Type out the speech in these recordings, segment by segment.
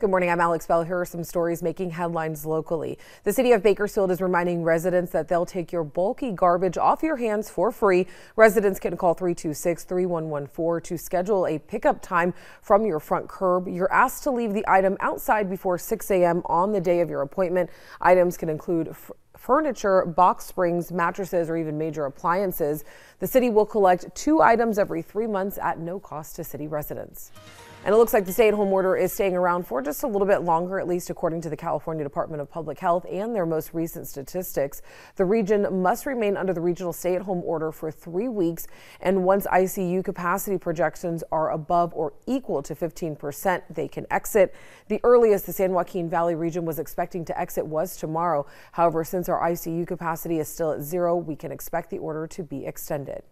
Good morning. I'm Alex Bell. Here are some stories making headlines locally. The city of Bakersfield is reminding residents that they'll take your bulky garbage off your hands for free. Residents can call 326 3114 to schedule a pickup time from your front curb. You're asked to leave the item outside before 6 a.m. on the day of your appointment. Items can include furniture, box springs, mattresses, or even major appliances. The city will collect two items every three months at no cost to city residents. And it looks like the stay at home order is staying around for just a little bit longer, at least according to the California Department of Public Health and their most recent statistics. The region must remain under the regional stay at home order for three weeks. And once ICU capacity projections are above or equal to 15%, they can exit. The earliest the San Joaquin Valley region was expecting to exit was tomorrow. However, since our ICU capacity is still at zero, we can expect the order to be extended.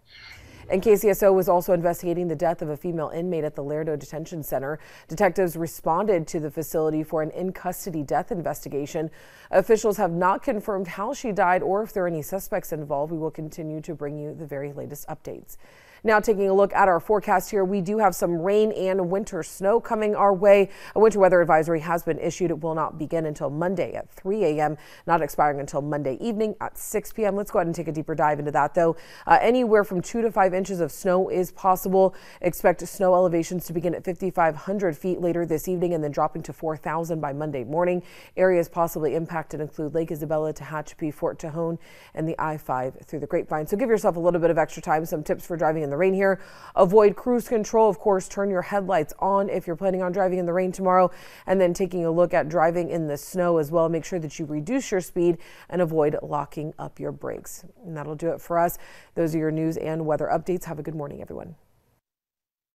And KCSO was also investigating the death of a female inmate at the Laredo Detention Center. Detectives responded to the facility for an in custody death investigation. Officials have not confirmed how she died or if there are any suspects involved. We will continue to bring you the very latest updates. Now, taking a look at our forecast here, we do have some rain and winter snow coming our way. A winter weather advisory has been issued. It will not begin until Monday at 3 a.m., not expiring until Monday evening at 6 p.m. Let's go ahead and take a deeper dive into that, though. Uh, anywhere from 2 to 5 inches of snow is possible. Expect snow elevations to begin at 5,500 feet later this evening and then dropping to 4,000 by Monday morning. Areas possibly impacted include Lake Isabella, Tehachapi, Fort Tejon, and the I-5 through the Grapevine. So give yourself a little bit of extra time. Some tips for driving in the rain here. Avoid cruise control. Of course, turn your headlights on if you're planning on driving in the rain tomorrow and then taking a look at driving in the snow as well. Make sure that you reduce your speed and avoid locking up your brakes. And that'll do it for us. Those are your news and weather updates updates. Have a good morning, everyone.